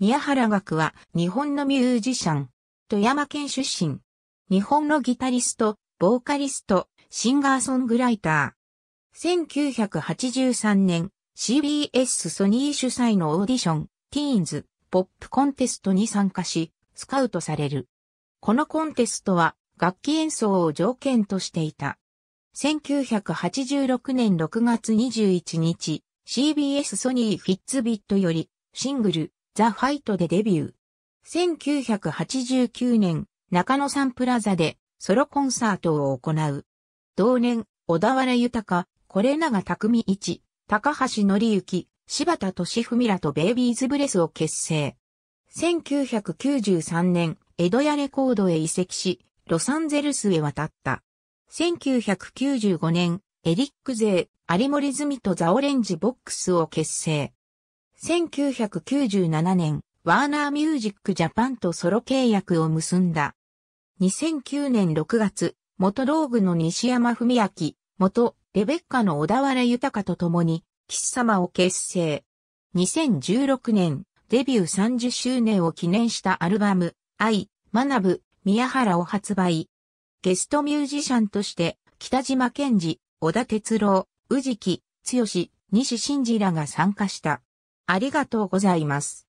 宮原学は日本のミュージシャン。富山県出身。日本のギタリスト、ボーカリスト、シンガーソングライター。1983年、CBS ソニー主催のオーディション、ティーンズ、ポップコンテストに参加し、スカウトされる。このコンテストは、楽器演奏を条件としていた。1986年6月21日、CBS ソニーフィッツビットより、シングル、ザ・ファイトでデビュー。1989年、中野サンプラザでソロコンサートを行う。同年、小田原豊、これ永匠一、高橋則之、柴田敏文らとベイビーズブレスを結成。1993年、江戸屋レコードへ移籍し、ロサンゼルスへ渡った。1995年、エリック勢、有森ズミとザオレンジボックスを結成。1997年、ワーナーミュージックジャパンとソロ契約を結んだ。2009年6月、元道具の西山文明、元レベッカの小田原豊と共に、岸様を結成。2016年、デビュー30周年を記念したアルバム、愛、学ぶ、宮原を発売。ゲストミュージシャンとして、北島健二、小田哲郎、宇治木、剛、西真二らが参加した。ありがとうございます。